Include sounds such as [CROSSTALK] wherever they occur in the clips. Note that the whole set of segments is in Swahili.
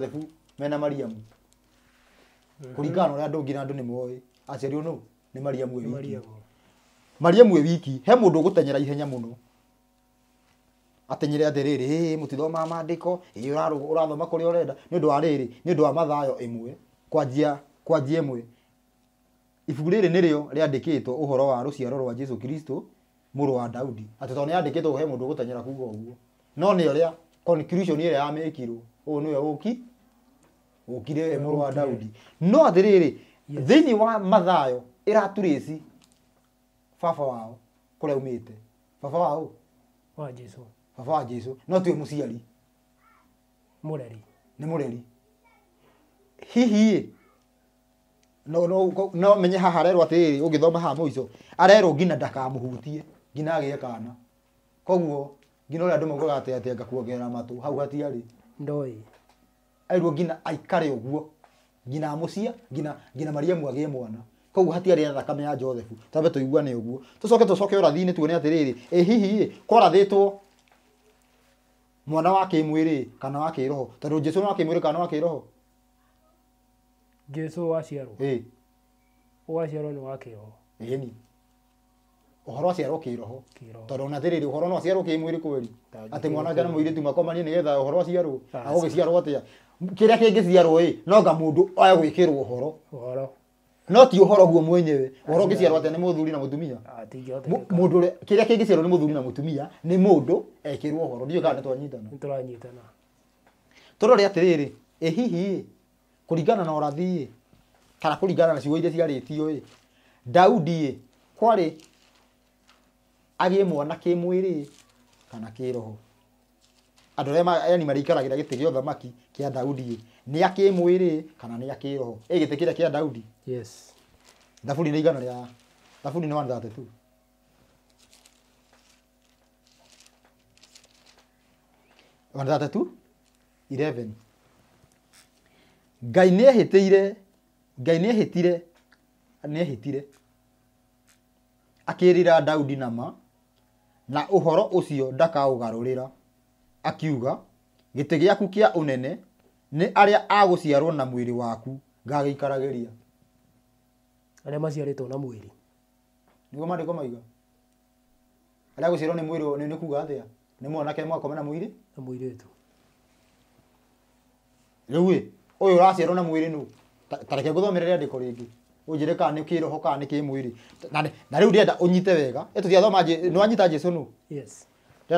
thebu mena mariamu kuringana na å na andå nä moä aciario no nä mariamu ä wiki mariamu ä wiki he må ndå å ihenya må no atenyere atä rä rä må tithomaga mandä ko ä å rathoma kå rä a å renda nä å ndå wa rä rä nä å ndå wa mathayo ä mwe kwanjia kwanjia ä mwe ibuku rä rä nä rä o wa rå rwa jesu kristo må wa daudi atä tondå nä yandä he må ndå å gå teng'era kuga å guo no ni å rä a ä rä a yamä kirwo we å ukire muru wa daudi no atiriri thini wa mathayo iratureci baba wao kuria umite fafa wao wa jesu fafa wa jesu no tu muciari mureri nä må reri hihi no no no menye ha arerwo atä å ngä thoma haha må ico arerwo ngina ndakamå hutie ngina agä kana koguo ngina å rä a andå maugaga atä matå hau hatiarä airwo gina aikare uguo ngina amucia ngina ngina mariamu agie mwana koguo hatiarä a thakame ya josephu tambe tuiguane å guo tå coke tå tuone atä rä hihi ä mwana wa kä mwä rä kana wa kä roho jesu wa kä kana wa kä roho jesu waciarwo ä waciarwo nä wa kä roho å horo aciarwo kä roho tondå ona atä å horo no aciarwo kä mwä rä kweri atä mwanake na må irä tu makomanie nä getha å horo aciarwo agå gä ciarwo atä a kä rä a kä ngä ciarwo ä no må ndå oe gwä kä rwo horo no ti å horo guo mwenyewe å horo ngä ciarwo atä nä må thuri na må tumia må ndå kä rä a kä ngä ciarwo nä må thuri na må tumia nä må ndå ekä rwo horo ndiå kana nä twanyitana tå rore atä rä rä ä hihi kå ringana na å rathi kana kå ringana na ciugo iria ciarä tio ä daudi kwarä agä mwana kä mwä rä kana kä roho andå arä a yani marĩikaragä ra gä tä gä a ũthamaki kä a daudi nä akä mwä rä kana nä akä roho ä gä tä kä rä a kä a daudi thaburi nä igana rä a thaburi nä wanithatä tu wanithatä tu ngai nä ehä tä ire ngai nä ehä tire nä ehä tire akä rä ra daudi nama na å horo å cio ndakaå garå rä ra akiuga gĩtĩ gĩaku kĩa ũnene nĩ arĩa agũciarwo na mwĩrĩ waku ngagĩikaragĩria arĩa maciarĩtwo na mwĩrĩ nĩguo mandĩko maiga arĩa agũciarwo nĩ mwĩrĩ nĩ kuga atĩa nĩ mwanake mwakome na mũirĩ na mũirĩtu rĩu ĩ ũyũ ũraciarwo na mwĩrĩ nũ tareke ngũthomere rĩandĩko rĩngĩ ũnjĩre kana nĩ kĩroho kana nĩ kĩmwĩrĩ na rĩu ndĩrenda ũnyite wega ĩtũthiathoma nĩwanyita jesũ nũ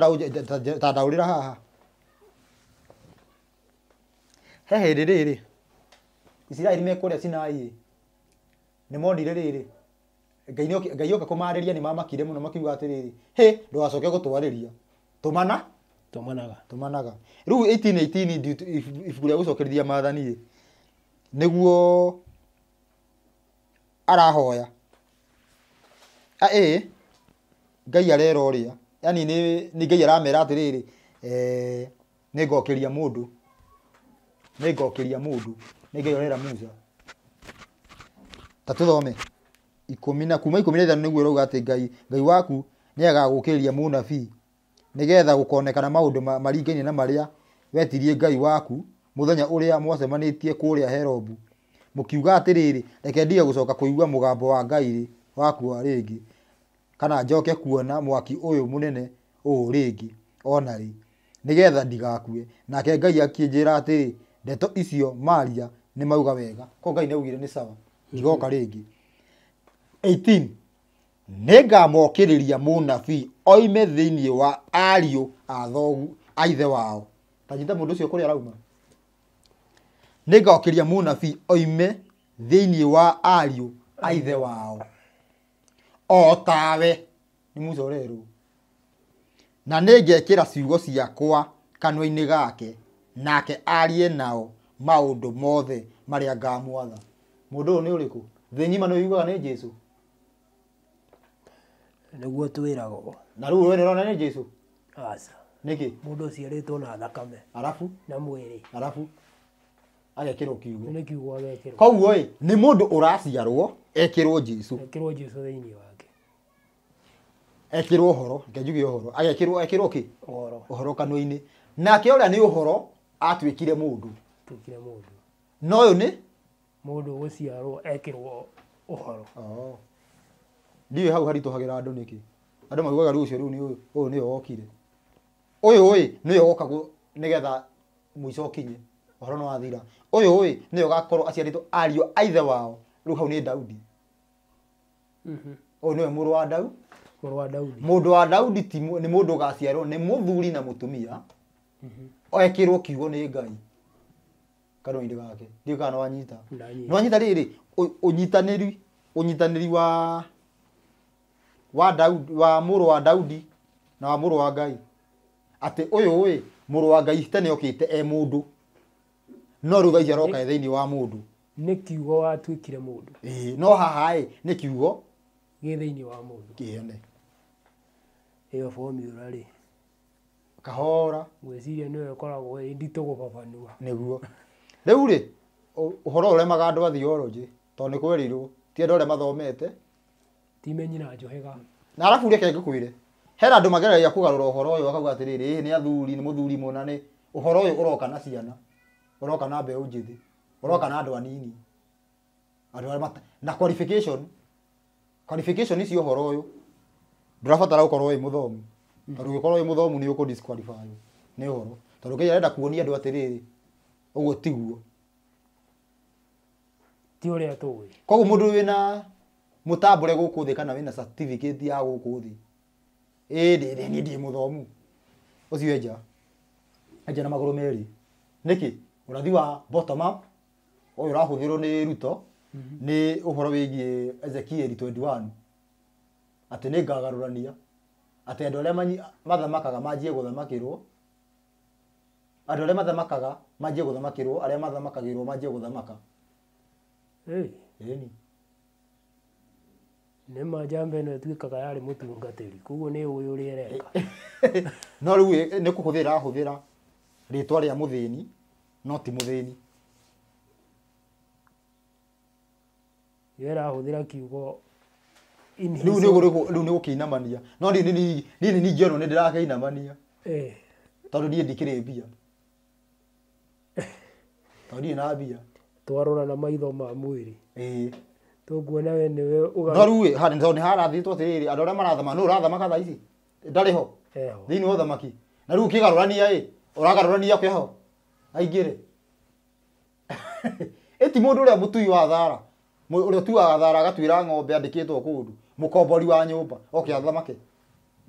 rä ra haha he hä ndä rä rä mekå rä a isiraeli nä monire rä rä ngai oka kũmarĩria nĩmamakire mũno makiuga atĩrĩrĩ hĩ ndũgacoke tå tũmana tå managa rä u ibuku rä a gå cokerithia mathaniä nä guo arahoya ĩĩ ngai arera å rä a nängai aramera atä rä rä ngokä ria må ndå näi nera mua ta tå thome kuma inä u rga aä ngai waku nä agagå kä rä ria må nabii nä getha gå konekana maå ndå marigain na marä a wetirie ngai waku må thenya å räa mwacemanä tie kå rä a heb må kiuga atä rä rä rekendige gå coka kå igua må gambo wa ngai waku a rä ngä ananjoke kuona mwaki å yå må nene å å rä ngä onarä nä getha ndigakue nake ngai akä njä ra atä ndeto icio maria nä mauga wega koongai näugire nä awa igoka rä ngä nä ngamokä rä ria må nabii oime thä inä wa ariå athogu aithe wao ta nita må ndå å cio kå rä a rauma nä ngakä räria må nabii oime thä inä wa ariå aihe wao otawe ni muzoreru na nä ngekä ra ciugo ciakwa kanua-inä gake nake arie nao maå mothe maria a ngamwatha må ndå å yå nä å rä kå thä ng'ima nä å yugaga jesu niguo twiragwo na rä we ni rona ni jesu aca niki kä må ndå na thakame arafu na mwiri arafu arabu agekä rwo kiugo nä kiugo agekä rwo koguo ä nä må ndå jesu ekä jesu thä wa ekirwo uhoro ngejuge uhoro agekirwo ekirwo ki uhoro uhoro kanwa-ini nake uria ni uhoro atuikire mundu tuikire mundu no uyu ni mundu guciarwo ekirwo uhoro oh. ndiå hau harituhagira andu niki andu maugaga riu ucio riu uyu nio wokire uyu i nio wokagwo nigetha mwico ukinye uhoro no wathira uyu i nio gakorwo aciarĩtwo ariũ a ithe wao riu hau nĩ daudi uyu mhm. nĩwe mũrũ wa dau mundu wa daudi ti ni mundu ugaciarwo ni muthuri na mutumia mhm. ekirwo kiugo ni ngai kanua-inä gake ndiå kana wanyita nwanyita wanyita riri unyitaniri unyitaniri wa wa daudi wa muru wa daudi na wa muru wa ngai ate å we muru wa ngai tene okite e må no ruga u gaija rokae wa må ni kiugo watwikire kire må no haha ä nä kiugo gä wa må kiene kä iyo formula ri kahora ngwiciria ni yo ikoragwo i nditu gubabanua niguo riu ri uhoro uremaga andu a theology tondå nä kwerirwo ti andå arĩa mathomete timenyi na njohega na arabu reke ngĩkwĩre hena andũ mageragia kugarura uhoro ũyũ akauga atĩrĩrĩ ĩhĩ ni athuri ni muthuri mũna ni uhoro ũyũ uroka na ciana uroka na mbeũ njĩthĩ uroka na andũ anini andũ arĩa na qualification qualification icio uhoro ũyũ ndũrabatara gũkorwo wĩ mũthomu tondũ ũngĩkorwo wĩ mũthomu nĩ ũkũ disqualify nĩ ũhoro tondũ kĩi arenda kuonia andũ atĩrĩrĩ ũguo tiguo ti ũrĩa tũĩ koguo mũndũ wĩna mũtambũre gũkũ thĩ kana wĩna certificate ya gũkũ thĩ ĩndĩ ĩndĩ niĩ ndiĩ mũthomu ũcio enja enja na magũrũ merĩ nĩkĩ ũrathi wa bottom up ũyũ ũrahũthĩrwo nĩ Ruto mm-hmm. nĩ ũhoro wĩgiĩ Ezekiel 21 atĩ nĩ ngagarũrania atĩ andũ arĩa mathamakaga manjie gũthamakĩrwo andũ arĩa mathamakaga manjie gũthamakĩrwo arĩa mathamakagĩrwo manjie gũthamaka ĩni nĩ ma njamba ĩno ĩtuĩkaga yarĩ mũtungatĩri koguo nĩ ũĩ ũrĩa ĩreka [LAUGHS] no rĩu nĩ kũhũthĩra ahũthĩra rĩtwa rĩa mũthĩni no ti mũthĩni yo ĩrahũthĩra kiugo ä u nä gå kä inamania oinä ningää o nä ndä rakinamania tondå ni ndikä r mbiandamraaha å rathamaanhhäthamai narä u å kä garå rania å ragarårania hiäti må ndå å rä a må ti waara waragatuä ra gombe ndä kä two kåndu mukombori wa nyumba oke athamake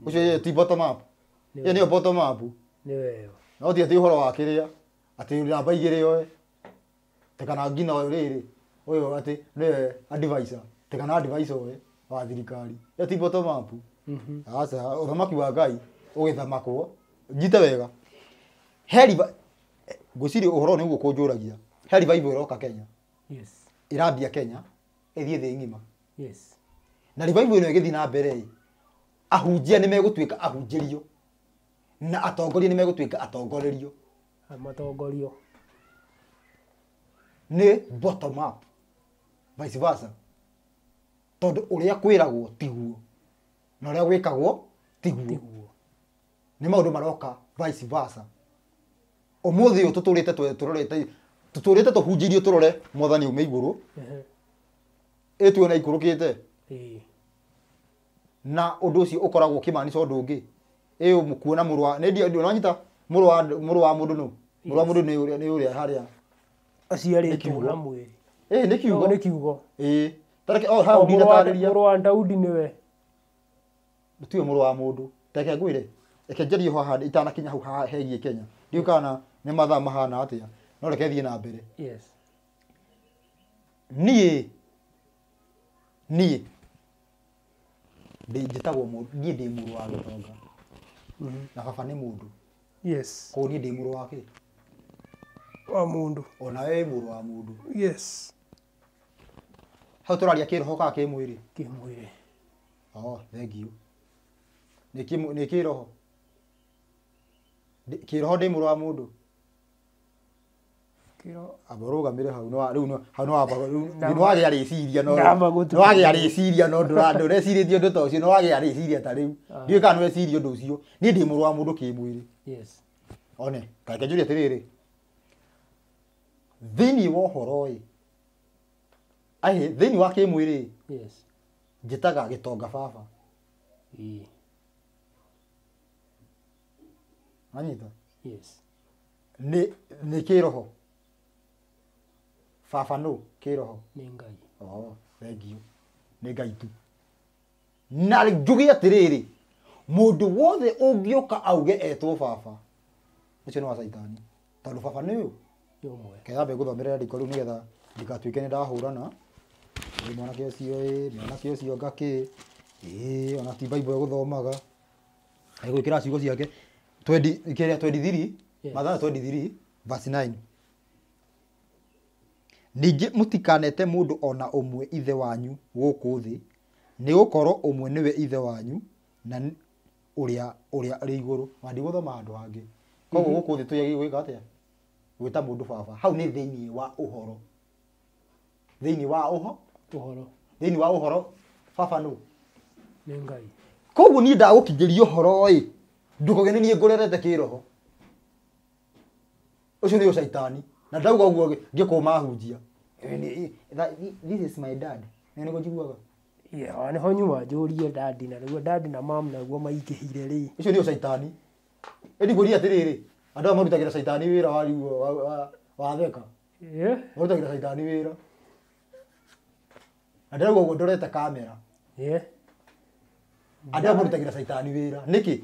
ucio ti bottom up iyo niyo bottom up ni weyo no ti ati uhoro wa kiria ati namba igire oe te kana ngina oyo riri uyu ati ni advisor te kana advisor oe wa thirikari iyo ti bottom up mhm. asa uthamaki wa ngai ugithamakwo njite wega heri ngwiciria uhoro niguo kunjuragia heri bible iroka kenya yes irambia kenya ithie thi ng'ima yes na revival ino igithii na mbere ahunjia nä megåtuä ahunjärio na atongoria nä megåtuä atongorerio ah, matongorio nä bottom up vice versa tondå å rä a kwä ragwo tiguo na å rä a gwä kagwo tiguo nä maå ndå maroka vice versa å må thä å tå tå rä te tå rorete tå tå rä te tå hunjä irio tå rore mwathani å igå rå ä tuona ikå rå kä te na undu ucio ukoragwo ukimanica undu ungi i kuona muru wa ndiranyita muru wa muru wa mundu nu muru wa mundu ni uria ni uria haria aciarĩtwo na mwĩrĩ ĩĩ nĩ kiugo nĩ kiugo ĩĩ tareke oh, o hau ndinatarĩria mũrũ wa Daudi nĩwe tutiwe mũrũ wa mũndũ tareke ngwĩre reke njarie ho handũ itanakinya hau hegiĩ Kenya ndiũ kana nĩ mathaa mahana atĩa no reke thiĩ na mbere yes niĩ niĩ njĩtagwo niĩ ndĩ mũrũ wa gĩtonga na baba nĩ mũndũ yes koguo niĩ ndĩ mũrũ wa kĩ wa mũndũ ona wee mũrũ wa mũndũ yes hau tũraria kĩroho kaa kĩmwĩrĩ kĩmwĩrĩ oh thengiũ nĩ kĩroho kĩroho ndĩ mũrũ wa mũndũ amurugamire hau no riu hau no aba no wage ariciria no no wage ariciria no ndura ndureciritie undu ta ucio no wage ariciria ta riu ah. ndiũĩ ndå nĩweciria ũndũ ũcio niĩ ndĩ mũrũ wa mũndũ rä one kareke njũrie thä thĩiniĩ wa ũhoro ĩ ahe thĩiniĩ wa kĩmwĩrĩ njĩtaga gĩtonga baba anyita nä kä roho baba nũ kä roho nä ngai thengiå nä ngai tu na gä atä rä rä må ndå wothe å ngä å ka auge etwo baba å cio nä wa caitani tondå baba nä å ketha mbegå thomera rä u nä getha ndikatuä ke nä ndahå rana mwanake å cio ä mwanake å cio ngakä ona ti baibå egå thomaga egå kä ra ciugo ciake kä rä mathaa 23 ningĩ mũtikanete mũndũ ona na ũmwe ithe wanyu gũkũ thĩ nĩ gũkorwo ũmwe nĩwe ithe wanyu na ũrĩa ũrĩa ũrĩ igũrũ na ndigũthoma handũ hangĩ koguo mhm. gũkũ thĩ tũyagĩrĩirwo gwĩka atĩa gwĩta mũndũ baba hau nĩ thĩiniĩ wa ũhoro thĩiniĩ wa ũho ũhoro thĩiniĩ wa ũhoro baba nũ nĩ ngai koguo niĩ ndagũkinyĩria ũhoro ĩ ndũkauge nĩ niĩ ngũrerete kĩroho ũcio nĩ ũcaitani na ndauga uguo ngĩkũmahunjia this is my dad na nĩguo njiguaga yeah niho nyuma njũrie dadi na nĩguo dadi na mam naguo maingĩhire rĩ icio nĩo caitani ĩndi ngũria atĩrĩrĩ andũ aya marutagĩra caitani wĩra wa riguo wa theka marutagĩra caitani wĩra na ndĩrauga ũguo ndorete kamera andũ aya marutagĩra caitani wĩra nĩkĩ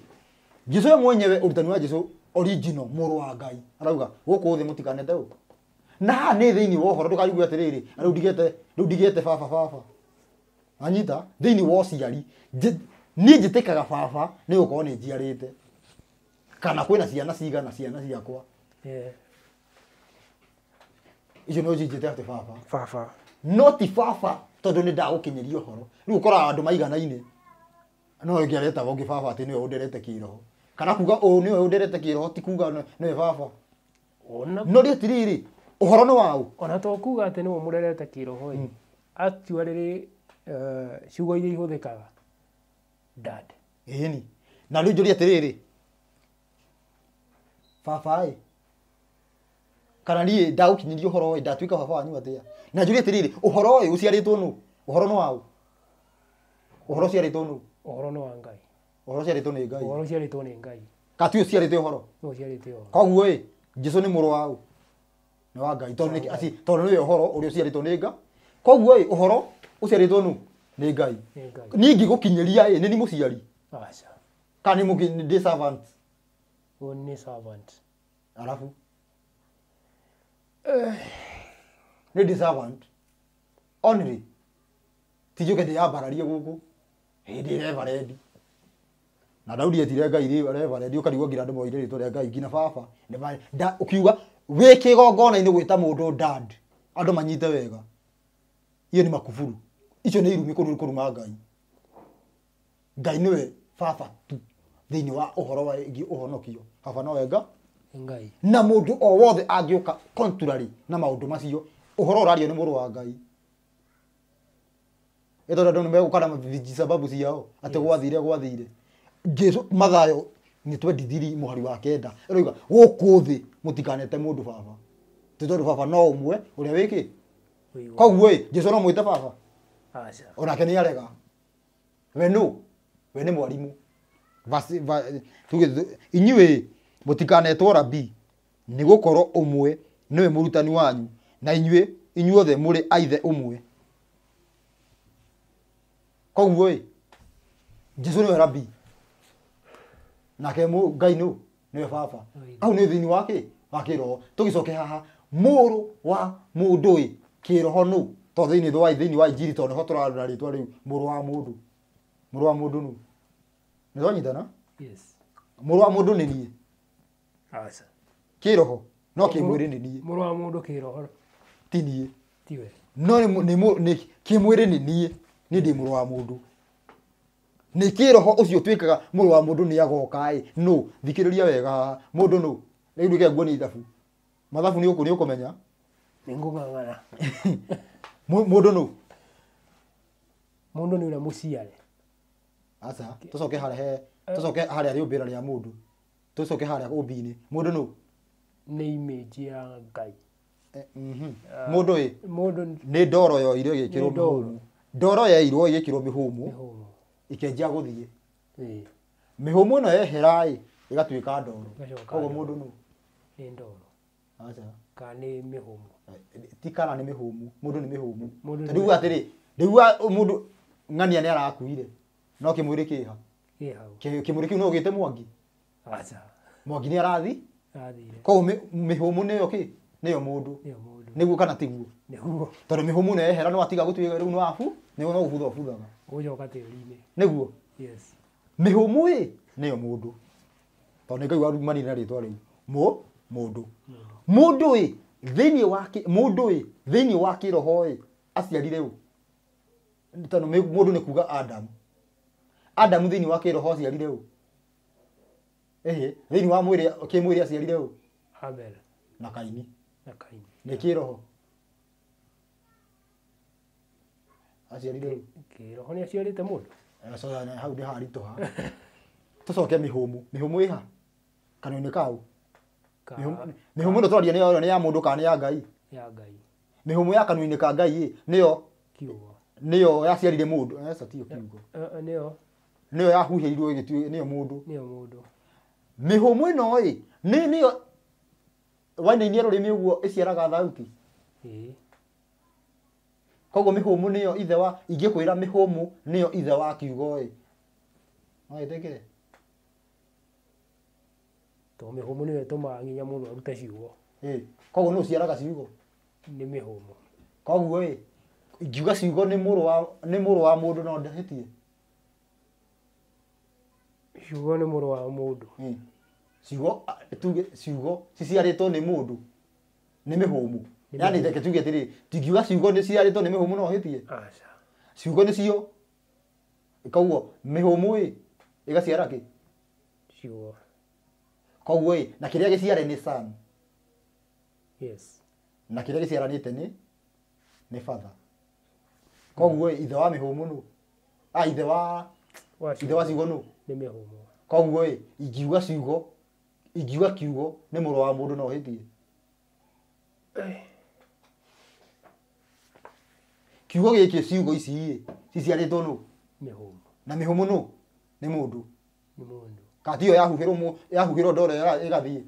jesũ ye mwenyewe ũrutani wa jesũ original muru wa ngai arauga guku thi mutiganete u na haha nä thä horo ndåkarigue atä rä rä rä u baba baba anyita thä inä wa ciari niä njä tä kaga baba nä gå korwo nä njiarä te kana kwä ciana cigana ciana ciakwa icio no njinjä te atä baba baba no ti baba tondå nä ndagå kinyä ria å horo rä u å koraga andå maiganainä no ngä arä etagwo ngä baba atä nä we å nderete kä roho kana kuga å nä we å nderete kä roho ti kuga nä we baba no rä tirä å horo nä waå ona to kuga atä nä må rerete kä roho hmm. aktua rä rä eh, ciugo iria ihå thä kaga ni na rä njå ria atä rä rä babaä kana niä ndagå kinyirie å horo ä ndatuä ka baba wanyu atä a na njå ria atä rä rä å horo å yå å ciarä two nå å horo nä waå å horo å ciarä two nå å horo nä wa ngai horo ciarĩtwo nĩ ngai horo ciarĩtwo nĩ ngai katuĩ ciarĩte horo no ciarĩte horo koguo ĩ jesũ nĩ mũrũ wau nĩ wa ngai tondũ nĩkĩ ati ũhoro ũrĩa ũciarĩtwo nĩ nga koguo ĩ ũhoro ũciarĩtwo nu nĩ ngai ningĩ gũkinyĩria ĩ nĩ ni mũciari kana [SIGHS] nĩ ndĩ servant ũyũ nĩ servant arabu nĩ ndĩ servant only tijuke ndĩyambararie gũkũ hĩndĩ ĩrebarendi na daudi etire ngai ri areva rendi ukarigwo ngira ndo moire ritwa ria ngai ngina baba nda ukiuga wä kä igongona-inä gwä ta må dad andå manyite wega iyo ni makufuru icho nä irumi kuru ruma ngai ngai niwe baba tu thä wa uhoro wa ngi uhonokio baba no wega ngai na mundu o wothe angä contrary na maundu macio uhoro horo ni muru wa ngai ä ndo andå nä megå kana sababu ciao ate gwathire gwathire jesu mathayo nä twendithiri må hari wa kenda roiga gå kå thä må tikanete må ndå baba tä tondå baba no å mwe å rä a wä kä koguo jesu no mwä te baba onake nä arega we nå we nä mwarimå inyuä må tikanetwo rabi nä gå korwo å mwe nä we må rutani wanyu na inyuä inyuothe må rä aithe å mwe koguo ä jesu nä we rabii nake ngai nä nä we baba au nä thini wakä wa kä roho tå gä coke haha må rå wa må ndå ä kä roho nå to thä inä thä inä wa injiri tondå nä tå rarora twa rä u må rå wa må ndå må rå wa må ndå nä nä twanyitana må rå wa må ndå nä niä kä roho no kä mwä rä nä niä må rå wa må ndå kä roho ti niä no nä kä mwä rä nä niä nä ndä må rå wa må ndå nä kä roho å cio tuä kaga må rå wa må ndå nä agokaä no thikä rä ria wega må ndå no rä u rä kenguo nä ithabu mathabu nä å kå menya nä ngå ng'ang'ana må ndå no må ndå nä å rä a må ciare aca tå coke harä he tå coke harä a rä å mbä ra rä a må ndå tå coke harä a å mbi-inä må ndå no nä imä ya ngai må ndå ä nä ndoro yoirwo ä gä kä rwo ndoro yairwo ä gä kä rwo mä hå må ikenjia gå thiä mä hå må ä no yehera ä ä gatuä ka ndoro koguo må ndå no nä ndoro kana nä mä hå mu ti kana nä mä hå mu må ndå nä mä hå mu tarä u atä rä rä u må ndå ng'ania nä arakuire no kä mwä rä kä ha kä mwä rä kä u no å gä te mwangi mwangi nä arathi koguo mä hå mu nä yo kä nä yo må ndå nä guo kana tiguo tondå mä hå mu nä yehera no atiga gå tuä rä u nä wabu nä no å butha å buthaga å njoka tä ri-inä nä guo mä hå må ä nä yo må ndå tondå nä ngai warumanire na rä twa rä u må ndå må ndå ä thä inä wa må ndå ä thä iniä wa kä roho ä aciarire å tondå må ndå nä kuga adamu adamu thä inä wa kä roho aciarire å ä thä iniä wa kä mwä rä aciarire å na kaini nä kä roho aciarirwo kiroho nä aciarä te må ndå hau nä haritå ha tå coke mä hå må mä hå må ä ha kanua-inä kau mä hå no ndå twaria nä ya må ndå kana nä ya ngai ya ngai mä hå må ya kanua-inä ka ngai ä nä yo nä yo yaciarire må ndå tio kiugo nä yo nä yo yahuhä irwo ä gä nä yo må ndå mä hå må ä no ä nä yo wainainie rå rä mä å guo ä ciaraga thauti koguo mihumu niyo ithe wa ingikwira mihumu niyo ithe wa kiugo i no itikire to mihumu niyo itumaga nginya mundu arute ciugo koguo ni ciaraga ciugo ni mihumu koguo i ingiuga ciugo ni muru wa ni muru wa mundu no ndahitie ciugo ni muru wa mundu ciugo tuge ciugo ciciarĩtwo nĩ mũndũ nĩ mĩhũmũ yani reke tuge atä rä tingiuga ciugo nä cirarä to nä mä no hä acha ciugo nä cio koguo mä hå må ä ä gaciara kä ciugo koguo ä na kiria rä a gä san yes. na kiria rä a ni ciaranä te nä nä batha koguo ithe wa mä no a ithe wa ithe wa ciugo no nä mä hå må koguo ä ingiuga ciugo ingiuga kiugo ni må wa mundu no hä tie kiugo gä kä ciugo ici ciciarä two nå na mä håmå må nå nä må ndå ä yo yahuhä rwo ndoro ä gathiä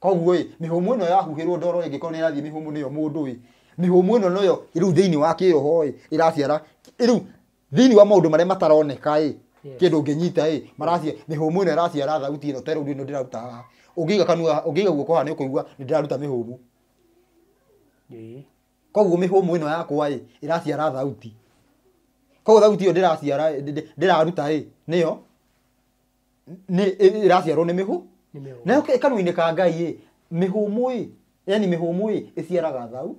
koguo mä hå ä no yahuhä rwo ndoro ä ngä korwo nä ĩrathiä mä hå nä yo må ndå ä mä hå ä no noyo rä u thä inä wa kä oho ä ĩraciara rä u thä inä wa maå ndå marä a mataroneka ä kä ndå ngä nyita ä maracia mä hå ä no ĩraciara thauti ä no terå ndä no ndä raruta haha å ngä iga kanua å ngä iga guoko haha nä å kå igua nä ndä raruta mä hå koguo mĩhũmũ ĩno yakwa ĩ ĩraciara thauti koguo thauti ĩyo ndĩraciara ndĩraruta ĩ nĩyo nĩ ĩraciarwo nĩ mĩhũ na kanua-inĩ ka ngai ĩ mĩhũmũ ĩ yani mĩhũmũ ĩ ĩciaraga thau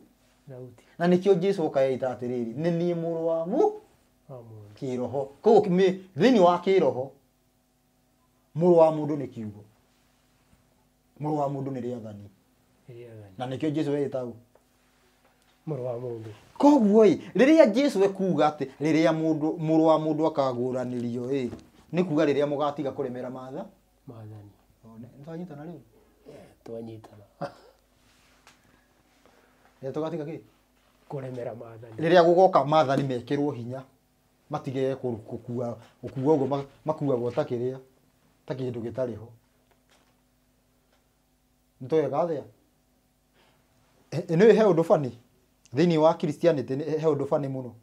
na nĩkĩo jesu okaga ĩta atĩrĩrĩ nĩ muru wa mu kĩroho koguo thĩinĩ wa kĩroho muru wa mũndũ ni kiugo muru wa mũndũ nĩ rĩathani na nĩkĩo jesu etagwo muru wa mundu koguo i riria jesu ekuga ati riria mundu muru wa mundu akaguranirio i ni kuga riria mugatiga kurimira matha maathani twanyitana riu twanyitana [LAUGHS] riria tugatiga ki kurimira maathani riria gugoka mathani mekirwo hinya matige gukua gukua uguo makuagwo ta kiria ta kindu gitari ho ntoega athia nä he å ndå bani thini wa Christianity he undu fani muno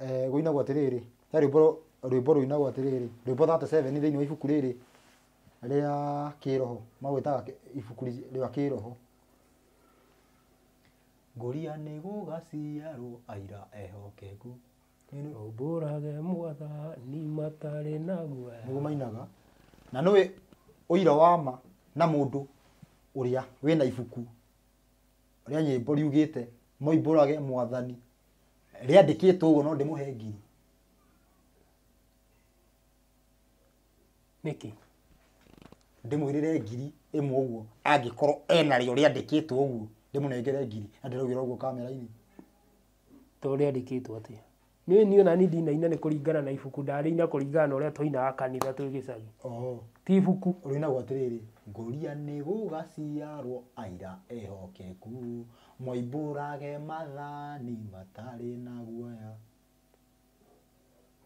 eh guinagwo atiriri he rwimbo rwimbo ruinagwo atiriri rwimbo 37 thini wa ibuku riri ya kiroho ifuku ibuku wa kiroho ngũria nĩ gũgaciarwo aira ehokeku ũmbũrage ni matarĩ na guoya nĩguo mainaga na nĩwĩ ũira wa ma na mũndũ ũrĩa wĩna ibuku rĩa nyĩmbo riugĩte moimbũrage mwathani rĩandĩkĩtwo ũguo no ndĩmũhe ngiri nĩkĩ ndĩmwĩrĩre ngiri ĩmwe ũguo angĩkorwo enarĩo rĩandĩkĩtwo ũguo ndĩmũnengere ngiri na ndĩraugĩra ũguo kamera-inĩ to rĩandĩkĩtwo atĩa nĩũĩ niĩ ona niĩ ndinaina nĩ kũringana na ibuku ndarĩina kũringana na ũrĩa twainaga kanitha twĩ gĩcagi ti ibuku ũrĩinagwo atĩrĩrĩ ngũria nĩ gũgaciarwo aira ehokeku mwaibũrage mathani matarĩ na guoya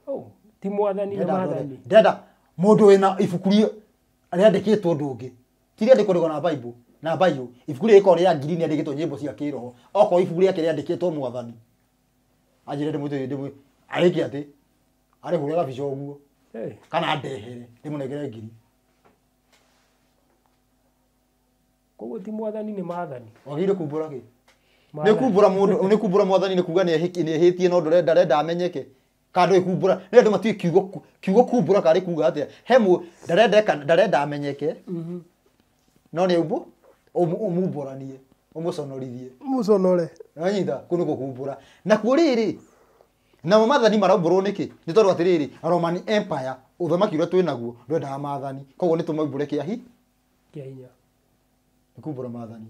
oh, ti mwathani nĩ maathani ndenda mũndũ wĩna ibuku rĩandĩkĩtwo ũndũ ũngĩ ti rĩandĩkwo rĩgo na baibũ na baibũ ibuku rĩrĩ rĩkorwo rĩa ngiri rĩandĩkĩtwo nyĩmbo cia kĩroho okorwo ibuku rĩake rĩandĩkĩtwo mwathani anjĩre ndĩmwĩtĩrĩ ndĩmwĩ arĩke atĩ arĩhũre gabica ũguo kana ndehere ndĩmũnengere ngiri koguo ti mwathani nĩ maathani wagĩire kumbũra kĩ nä kumbå ra nä kumbå ra mwathani nä kuga nä hä tie no ndarenda amenyeke kandå ä kumbå ra nä andå matuä kiugo kumbå ra karä kuga atä hemå ndarenda amenyeke mhm. no nä umbå åmumbå ranie å må conorithie må conore anyita kå nä gå kumbå ra nakuo rä rä namo mathani maraumbå rwo nä kä nä tondå atä rä rä romani empire å thamaki å rä a twä naguo ndwendaga mathani koguo nä tå maumbå re kä ahi kä ahinya nä kumbå ra mathani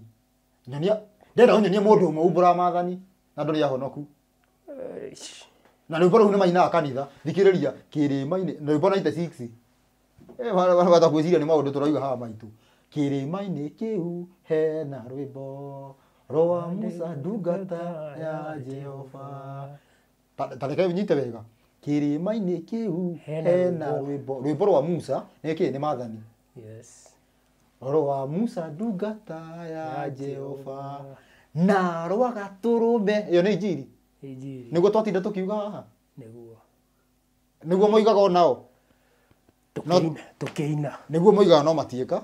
nyonia ndĩrenda ũnyonie mũndũ ũmwe umbũra mathani na ndũrĩ ahonoku na rwĩmbo rũu nĩ mainaga kanitha thikĩrĩria kĩrĩma-inĩ na rwĩmbo 96 bata gwĩciria nĩ maũndũ tũraiga haha maitũ kĩrĩma-inĩ kĩu hena rwĩmbo rwa musa ndungata ya jehova ta reke nyite wega kĩrĩma-inĩ kĩu hena rwĩmbo rwĩmbo rwa musa nĩ kĩĩ nĩ mathani yes oro wa musa ndungata ya jehova na rwaga tũrũme ĩyo nĩ injiri nĩguo twatinda tũkiuga haha nĩguo nĩguo moigaga onao tũkĩina nĩguo moigaga no matiĩka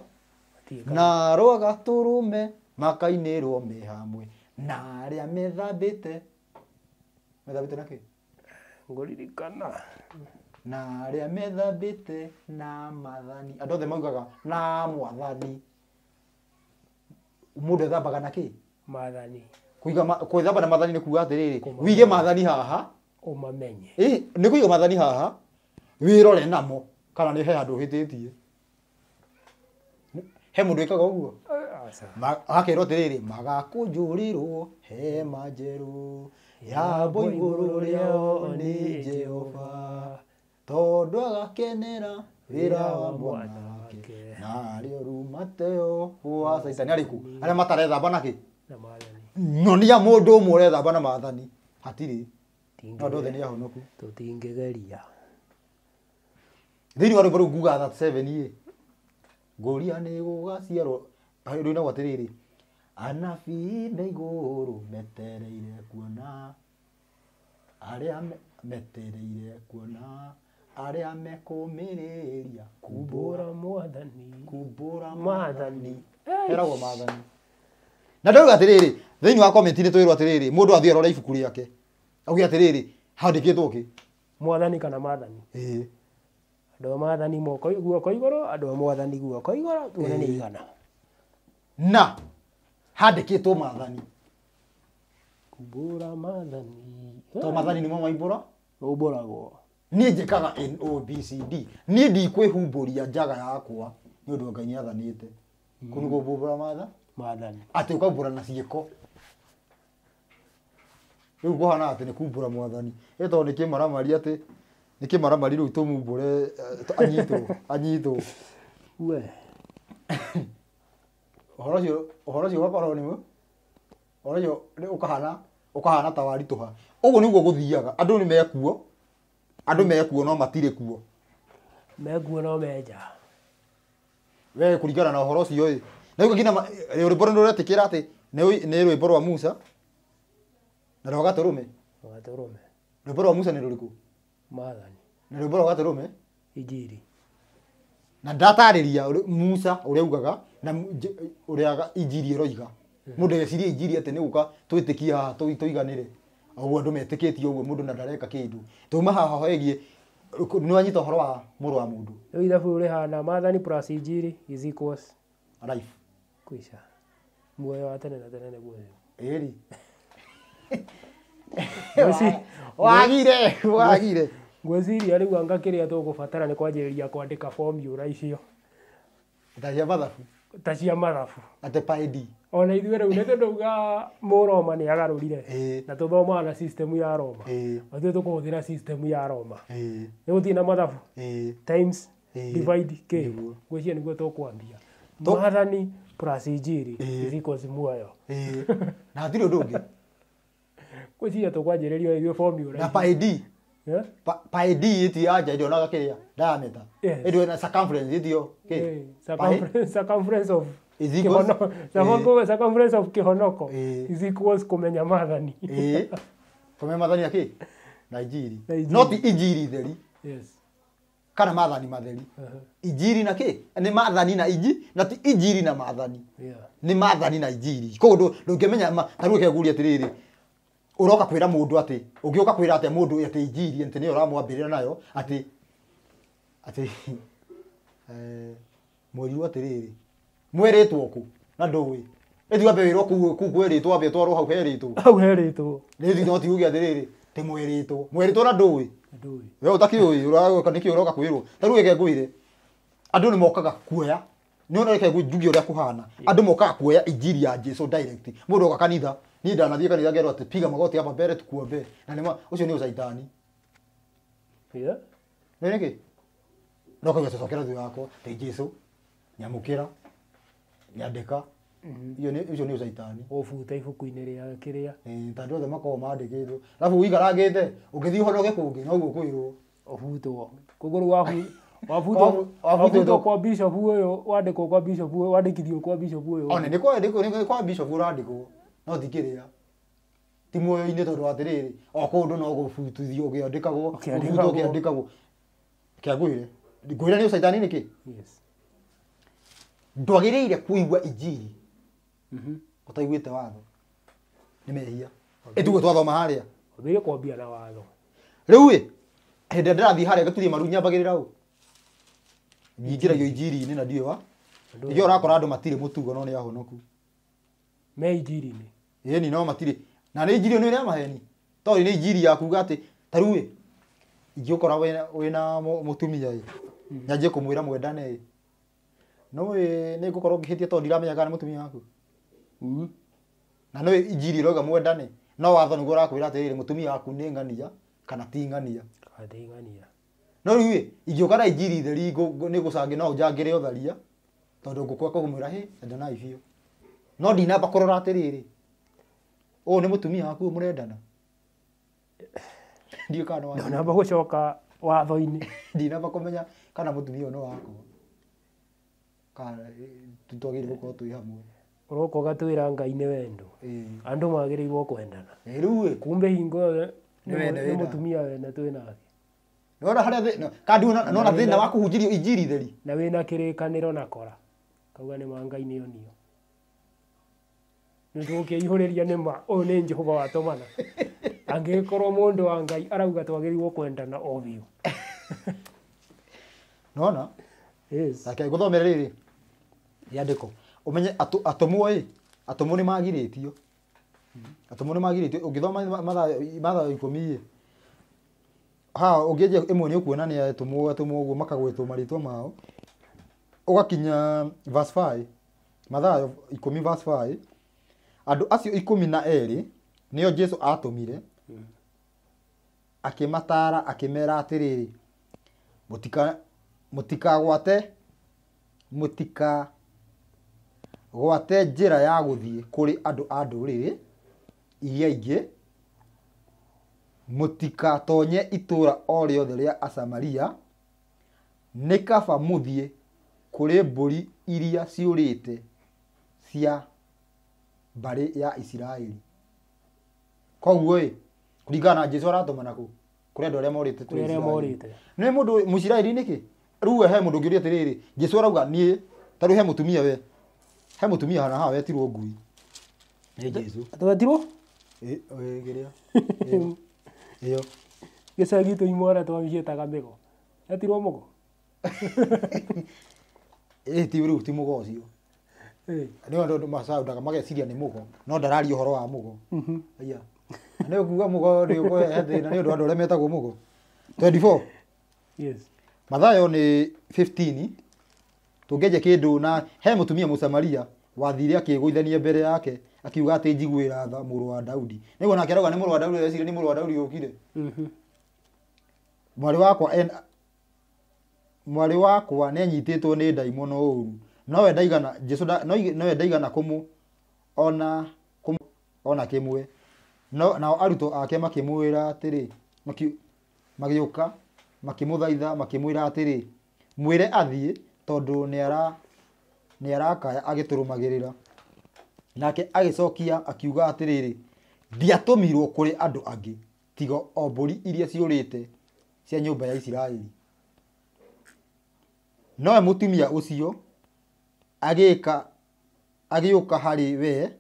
na rwaga tũrũme makainĩrwo me hamwe na arĩa methambĩte methambĩte na kĩ ngũririkana na methambä te na mathani andå othe maugaga na mwathani ndå ethambaga na kä mathani kuiga ma, kwethamba na mathani nĩ kuga rä wige mathani haha ũmamenye ĩ nĩ kuiga mathani haha rore namo kana nä he tä tie he mũndũ ĩkaga ũguo akerwo atĩrĩrĩ magakũnjũrĩrwo hema njerũ yabo rä ao nä jehova tondå agakenera wä ra wa mwanake narä o rumateo wa caitani arä ku arä a matarethamba nakä nonia må ndå å mwe å rethamba na mathani hatirä no othe nä ahonoku tå tingä geria thä iniä wa rwä mbo rä u nguga ä ngåria nä gå gaciarwo rä inagwo atä rä rä anabii na igå rå metereire kuona arä a metereire kuona arĩa mekũmĩrĩria kumbũra mwathani kumbũra mwathani heragwo maathani na ndauga atĩrĩrĩ thĩinĩ wa komenti-inĩ twĩrwo atĩrĩrĩ mũndũ athiĩ arora ibuku rĩake auge atĩrĩrĩ handĩkĩtwo kĩ mwathani kana maathani ĩĩ andũ a maathani moko guoko igũrũ andũ a mwathani guoko igũrũ tuone nĩ igana na handĩkĩtwo maathani kumbũra maathani to maathani nĩmo maimbũra ũmbũragwo niä njä kaga niä ndikwä ria njaga yakwa nä å ndå ngai nä athanä te kå mm. nä gå mbumbå ra matha atä å kambå ra na ciäko rä u kåhana atä nä kumbå ra mwathani ä tondå nä kä maramari atä nä kä maramari rä u tå mumbå re eh, anyitwo [LAUGHS] anyitwo we å horo å cio ũgakorwo nä å horo å cio å kahana ta waritå ha å guo nä guo gå thiaga andå nä mekuo andå mekuo no matirä kuo mekuo no menja we kå ringana na å horo å cio ä na ngina rwä mbo nä rå retä kä ra atä nä rwä mbo rwa musa na rwa gatå rå me rwä mbo rwa musa nä rå rä kå mathani na rwä mbo rwa gatå rå me injiri na ndatarä ria musa å rä a augaga na å rä a injiri ä roiga må hmm. ndå eciria injiri atä nä gå ka twä tä kia tå iganä re oguo andå metĩkĩtie ũguo mũndũ na ndareka kĩndũ tuma haha hoegie niwanyita ũhoro wa mũrũ wa mũndũ rĩu ithabu rĩhana maathani plus injili is equals life kuisha muoyo wa tene na tene nä guo ĩri wagire wagire ngwĩciria rĩu anga kĩrĩa tũgũbatara nĩ kwanjĩrĩria kwandĩka formula icio ta cia mathabu ta cia mathabu atĩ paidi ona ithuĩ rĩu nĩ tondũ roma mũroma nĩ agarũrire na tũthomaga na system ya Roma na tuĩ tũkũhũthĩra system ya Roma nĩ gũthiĩ na mathabu times divide k gwĩcia nĩguo tũkwambia Mwathani plus injiri is equals muoyo na hatirĩ ũndũ ũngĩ gwĩciria tũkwanjĩrĩria ithuĩ formula na paid paid ĩtio anja ĩtio na kĩrĩa diameter ĩtio na circumference ĩtio circumference of na [LAUGHS] eh. conference of kihonoko eh. is equals kumenya mathani eh. [LAUGHS] kumenya mathani aki Nigeria not ijiri theri yes kana mathani matheri uh-huh. ijiri na ki ni mathani na iji na ti ijiri na mathani ni mathani na ijiri koguo ndungimenya taruo keguria atiriri uroka kwira mundu ati ungiuka kwira ati mundu ati ijiri ati ni uramwambirira nayo ati ati [LAUGHS] eh mwiriu atiriri mweretwo ku na ndũĩ ĩthiu ambe wĩrwo kuu kuu kwĩrĩtwo ambe twarwo hau herĩtwo hau herĩtwo rĩu no ti uge atĩrĩrĩ tĩ mwĩrĩtwo mwĩrĩtwo na ndũĩ we ũtakĩũĩ ũragwĩka nĩkĩ ũroka kwĩrwo ta rĩu ĩkengũire andũ nĩ mokaga kuoya nĩ ona reke njuge ũrĩa kũhana andũ mokaga kuoya injiri ya jesu direct mũndũ oka kanitha niĩ ndanathiĩ kanitha ngerwo atĩ piga magoti hapa mbere tukuombe na nĩma ũcio nĩ ũcaitani yeah nĩ nĩkĩ no kauga tũcokera thutha wakwa tai Jesũ nyamũkĩra nyandĩka mm-hmm. icio nä å caitani åbuta ibuku-inä rä kä rä othe makoragwo mandäkä two rabu wĩikarangä te å ngä thiä honoge kå ngä noguo kwä rwo åbutwo kåguo rä [LAUGHS] wabutwo kwa å yå wandäkwo kwa rä a ti muoyo tondå atä rä rä o ndå no gå butithio gä andĩkagwo å kä angwä re ngwä re nä å caitani nä kä ndwagireire kuigua injiri utaiguite mhm. watho nä mehia ä twathoma harä a kwambia na watho rä u ä hä ndä ä ndärathiä harä maru nyambagä rä ra ragio injiri-inä na ndiå wa nä gä rakora andå matirä må no nä ahonoku me injiri-inä ni no matirä na nä injiri nä rä a maheni tondå nä injiri ya kuga atä ta rä ingä å kora wä na må tumia ä mm. nyanjie kå mwä ra mwendane no we ni ngukorwo ngihitie tondu ndiramenya kana mutumia waku hmm? na no injiri roga mwendane no watho niguo rakwira atiriri mutumia waku ni ngania kana ti ngania kana ti ngania no rä u na injiri theri nä gå cangä no njangä re å tharia tondå ngå kwa kågå no ndinamba kå rora atä rä rä å nä må tumia waku må rendana [SIGHS] ndiå kana namba gå coka watho-inä ndinamba kå [LAUGHS] menya kana må tumia å twagä gå twä hamwe å twä ra ngai nä wendå eh. andå magä rä irwo kwendana eh, rä u kumbe hingo ä nä må tumia wenda twä nake nona thä na wa kå hunjä rio na wä na kä rä kanä ro na kora kauga nä ma ngai nä onio nä tå ihå rä ria nä ma å nä njehova watåmana [LAUGHS] angä korwo må ndå wa ngai arauga twagä rirwo kwendana o biå nona gå thomere rä rä yandiko umenye atumwo ĩ atumwo nĩ magirĩtio atumwo å ngä ũngĩthoma mathayo ikũmi ĩ ha ũngĩenjia ĩmwe nĩ ũkuona nĩ atumwo atumwo ũguo makagwĩtwo marĩtwa mao å verse 5 mathayo ikå verse 5 acio ikå mi na nä nĩo jesu atũmire akĩmataara må atĩrĩrĩ mũtikagwate mutika gwate njira ya gũthiĩ kũrĩ andu a ndũrĩrĩ iria ingĩ mũtikatonye itũũra o rĩothe rĩa Asamaria nĩ kaba kuri kũrĩ iria ciũrĩte cia mbarĩ ya Isiraeli. Koguo-ĩ, kũringana na Jesũ aratũmana kũ? Kũrĩ andũ arĩa morite ni arĩa morĩte. niki ruwe he mũndũ ũngĩũria atiriri Jesũ arauga nie ta rĩu he mũtumia we he må tumia hana haha wetirwo ngui nä jesu twetirwo gä rä [LAUGHS] cagi tå imwara twamicietaga mä go etirwo må go [LAUGHS] ti rä u ti må go å cio nä andå macaundaga mageciria nä må go no ndararia å horo wa må go nä å kuga må go nä å thä na nä å ndå andå arä a metagwo må go mathayo nä tungienje kindu na he mutumia musamaria wathire akigwithania mbere yake akiuga ati njiguira tha muru wa Daudi niguo nake arauga ni muru wa Daudi ecire ni muru wa Daudi ukire mm-hmm. mwarĩ wakwa en mwarĩ wakwa nĩ anyitĩtwo nĩ ndaimono no ũru nowe ndaigana jesu nowe ndaigana kũmũ ona kũmũ ona kĩmwe no nao arutwo ake makĩmwĩra atĩrĩ magĩũka makĩmũthaitha makĩmwĩra atĩrĩ mwĩre athiĩ tondu niara niarakaya agiturumagira nake agicokia akiuga atiriri ndiatumirwo kuri andu angi tigo o iria ciurite cia nyumba ya Isiraeli nowe mutumia ucio agika agiuka hari we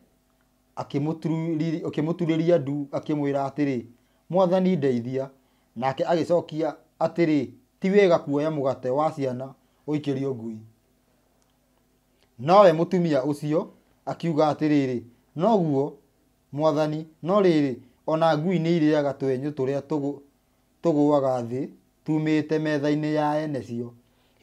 akimuturiria ndu akimwira atiri mwathani ndeithia nake agicokia atiri ti wega kuoya mugate wa ciana ũikĩrio ngui nowe mũtumia ũcio akiuga atĩrĩrĩ noguo mwathani no rĩrĩ ona ngui nĩ irĩaga twenyũ tũrĩa tũgũaga thĩ tumĩte metha-inĩ ya ene cio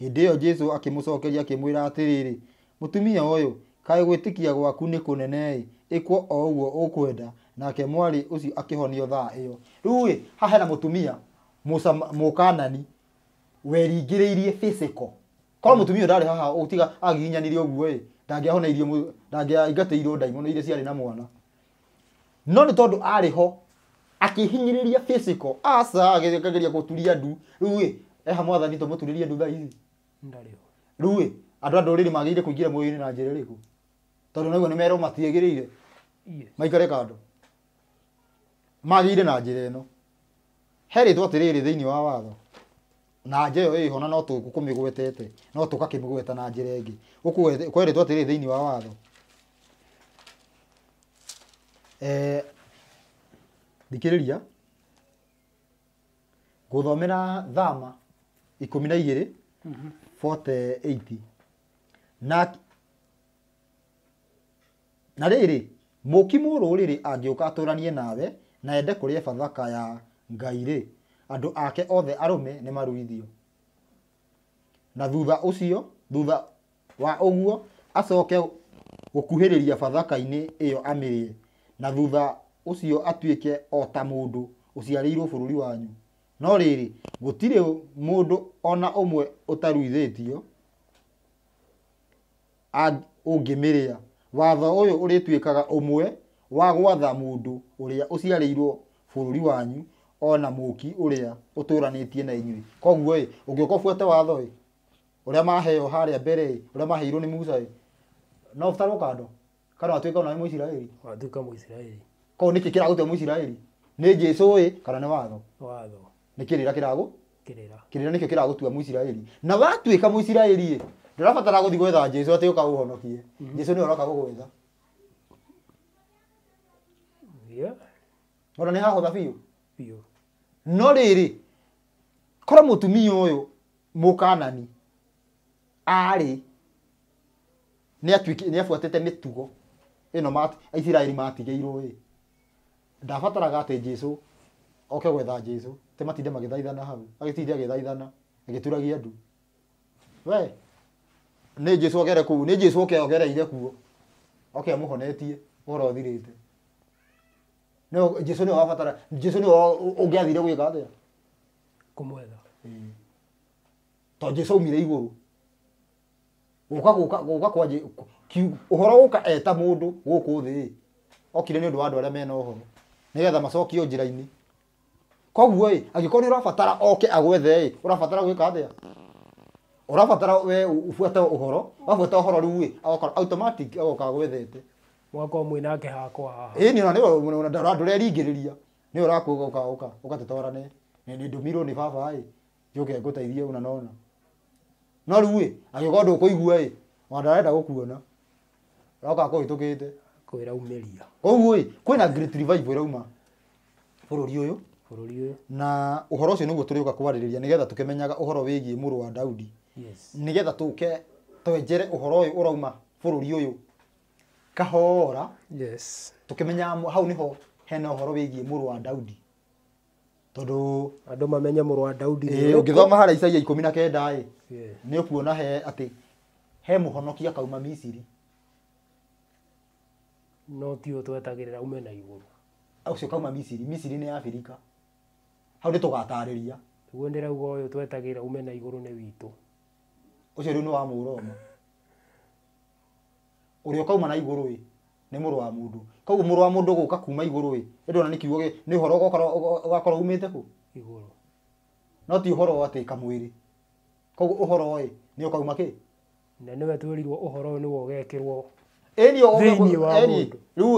hĩndĩ ĩyo jesu akĩmũcokeria akĩmwĩra atĩrĩrĩ mũtumia ũyũ kaĩ gwĩtĩkia gwaku nĩ kũnene ĩ ĩkwo o ũguo ũkwenda nake mwarĩ ũcio akĩhonio thaa ĩyo rĩu ĩ haha hena mũtumia mũkanani weringĩrĩirie physical korwo mũtumia å ndarĩ haha tiga agiginyanirie ũguo ĩ ndangĩahonairie ndangĩaingatĩirwo ndaimono iria ciarĩ na mwana no nĩ tondũ arĩ ho akĩhinyĩrĩria physical ria agĩkageria gũturia ndu rĩu ĩ eha mwathani tũmũturĩrie ndu thaa ici rĩu ĩ andũ a ndũrĩrĩ magĩire kũingĩra mũyũ-inĩ na njĩra ĩrĩkũ tondũ naguo nĩ merwo matiagĩrĩire maikare kando magĩire na njĩra ĩno he rĩtwa atĩrĩrĩ thĩinĩ wa watho na nja ĩyo ĩho na no tũkũmĩgwetete no gweta na njĩra ĩngĩ kwerĩtwo thä inä wa watho ee, thikĩrĩria ngũthomera thama mi na igĩrĩ mhm. na na rĩrĩ mũki mũrũrĩrĩ angĩũka ranie nawe na ende kũrĩa bathaka ya ngai rä andå ake othe arå nä maruithio na thutha å thutha wa å guo acoke gå kuhä rä ria bathaka-inä ä yo amä rä e na thutha å cio atuä ke o ta må ndå å ciarä bå rå ri wanyu no rä rä gå tirä må ndå ona å mwe å taruithä tio å ngä mä rä a watho å yå å rä tuä kaga å mwe wa gwatha må ndå å rä a å ciarä irwo bå rå ri wanyu ona muki uria uturanitie na inyuĩ koguo ĩ ũngĩũka watho ĩ ũrĩa maheo haria mbere uria maheiro ni Musa ĩ no ũtarwo kando kana watuĩke mu israeli ko niki kira nĩkĩ mu israeli ni jesu i kana ni watho watho ni kirira nĩ kirira kirira niki kira nĩkĩo mu israeli na watuĩka mũisiraeli ĩ ndũrabatara guthi gwetha jesu jesũ atĩ ũka ũhonokie mhm. jesũ nĩwe ũroka gũgwetha ona nĩ hahũtha biũ biũ no riri korwo mutumia uyu mukanani ari nä abuatete mä tugo ä no aisiraeli matigä irwo ä ndabataraga atä jesu oke gwetha jesu te matinde magä thaithana hau agä tinde agä thaithana agä turagia ndu we nä jesu okere kå u nä jesu oke ogereire kuo oke amå honetie å horo thirä te Jesus Jason o como Avatar, Jason o o gya thire gwika atia kumwetha to Jason mire iguru guka guka guka kwa uhoro guka eta mundu guku thi okire ni undu wa andu aria mena uhoro nigetha macokio que ini koguo ĩ angĩkorwo o ũrabatara o agwethe ĩ ũrabatara gwĩka o ũrabatara we ũbuate ũhoro o que rĩu ĩ agoka automatic agoka agwethete mwakorwo mwä nake hakwa haha ä nä ndå reringä rä ria nä å rakuga ågatåtwarane nä ndå mirwo nä baba ä njå ke ngå teithie ona nona no rä u ä agä korwo ndå kå igua ä ona ndarenda gå kuona roka kå hä tå kä te kwä raumä ria koguo ä kwä na ä rauma bå rå ri å yå bururi uyu na uhoro ucio niguo turiuka kwaririria nigetha tukimenyaga uhoro wigie muru wa Daudi yes. nigetha tuke twenjere uhoro uyu urauma bururi uyu kahora yes tukimenya hau niho hena uhoro wigi muru wa daudi tondu andu mamenye muru wa daudi ni ungithoma hara isaia 19 na kenda ä nä å kuona he atä he må honokia kauma misiri no tio å twetagä rä ume na igå au sio kauma misiri misiri nä afrika abirika hau nä tå gatarä ria guo ndä yå twetagä ra ume na igå rå nä witå å cio rä u nä wa må uri ukauma na iguru i ni muru wa mundu koguo muru wa mundu guka kuma iguru i ndo na nikiugo ni horo gokoro gakoro umite ku iguru no ti uhoro ati kamwiri koguo uhoro i ni ukauma ki na niwe twerirwo uhoro ni wo gekirwo eni o eni ru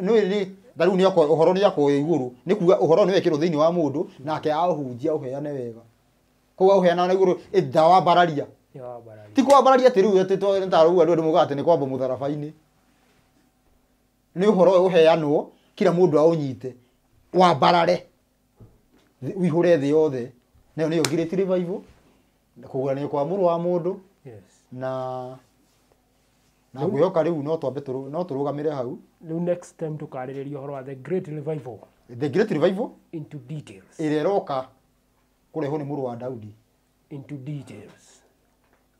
no ri daru ni ako uhoro ni ako iguru ni kuga uhoro ni wekirwo thini wa mundu nake ahunjia uheane wega koguo uheana na iguru ithawa bararia ti kwambararia atä rä u atä ta rä u andå andå mogaga atä nä kwamba må tharaba-inä nä å horo å heanwo kira må ndå aå nyite wambarare wihå re thä yothe nayo nä yo ngirä ti revival kåguranä kwa må wa må na na ngwä hoka rä u no twambe no tå rå gamä re hau rä u tå karä rä ria å horo wa the great revival the great revival into details ä rä a ä roka kå rehwo nä må rå wa daudi into details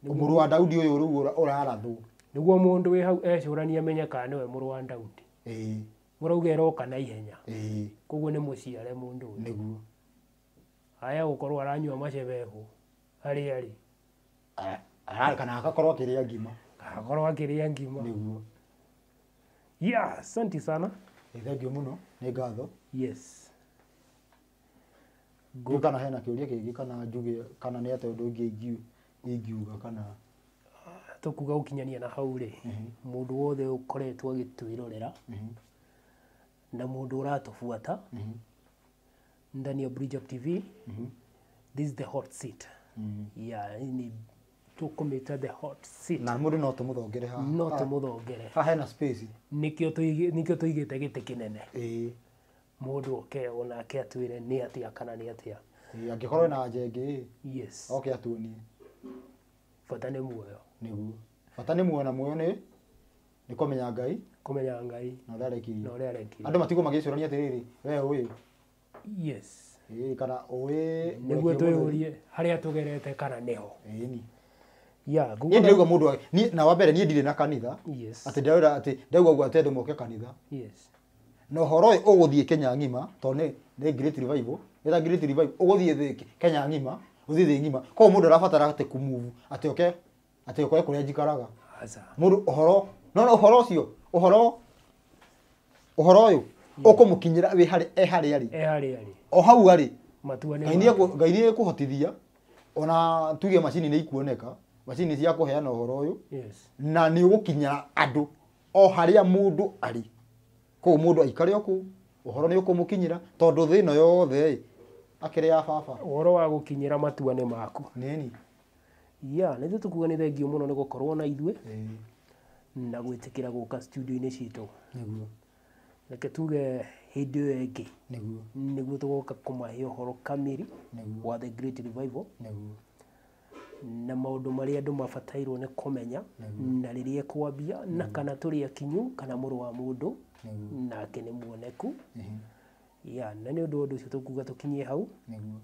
muru wa daudi uyu rugu urarathwo niguo mundu wi hau ecuranie amenye kana niwe muru wa daudi ii murauga roka na ihenya ii koguo ni muciare mundu niguo haya gukorwo aranyua macebehu hari ari kana akakorwo akiria ngima agakorwo akiria ngima niguo ya asanti sana ithengio muno nä ngatho yes kana hena kä å ria kä ngä kana njuge kana nä atä å ndå å ngä ingiu ingiuga kana tukuga ukinyania na hau rä må mhm. wothe å koretwo agä twä rorera mhm. na må ndå å ratå buata mhm. ndani ya bridge of tv this is the hot seat the hot seat na ndå no tå må thongere haha no tå må thongere hena space nä kä o tå igä te gä tä kä nene må ndå oke onake atwä re nä atä a kana nä atä a angä korwo na njengä yes oke atuonie bata nä muoyo guo bata nä muoyo na muoyo nä nä komenya ngai komenya ngai na å rä a arekirie na å rä a arekirie andå matigwo magä cå rania atä rä we å yes ä kana å ä nä twä å rie harä a tå gerete kana nä ho ni ya nguo ndiraigua mundu ni na wambere ni ndire na kanitha yes ati ndaura ati ndaigua gwa tendu moke kanitha yes no horo uguthie Kenya ngima to ni ni great revival ira great revival uguthie thiki Kenya ngima guthi thi ngima ko mundu arabatara ati kumuvu ate oke ate okore kuria njikaraga mundu uhoro no no uhoro ucio uhoro uhoro uyu ukumukinyira hmm. wi hari e hari ari e hari ari o hau ari matua ni ngai nĩ ĩkũhotithia ona tuge machini ni ikuoneka machini cia uhoro ũhoro yes na ni ũgũkinyĩra andu o harĩa mundu ari ko mundu aikare oku uhoro ni nĩ ũkũmũkinyĩra tondũ thĩna yothe akĩrĩ ya baba ũhoro wa gũkinyĩra matuanĩ maku nini ya nĩ tå tũkuga nĩ thengio nä gå korwo na ithuä na kä ra studio ka-inä citå reke tuge hĩndĩ ĩyo ĩngĩ nĩguo nĩguo tũgoka kũmahe horo kamiri wa the great revival nĩguo na marä a andå mabatairwo nĩ kũmenya na rĩrĩa kwambia na kana rä akinyu kana rå wa ndå nake nä muoneku ya na nä å ndå å ndå å cio tå kuga tå kinyie hau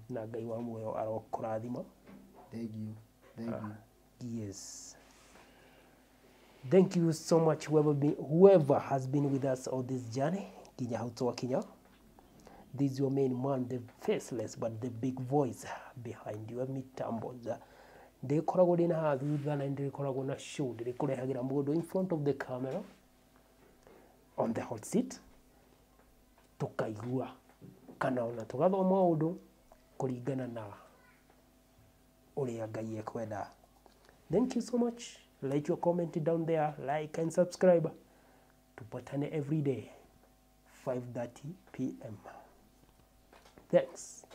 na ngai wa muoyo arokå rathima ah, yes thank you so much whoever, be, whoever has been with us all this journey kinya hau twakinya this is your main man the faceless but the big voice behind your mitambo ndäkoragwo ndä na haha thutha na ndäkoragwo na show ndä rä kå rehagä ra må ndå in front of the camera on the hot seat tukaigua kana ona tugathoma undu kuringana na uria ngai ekwenda thank you so much like your comment down there like and subscribe tupatane every day 5:30 pm thanks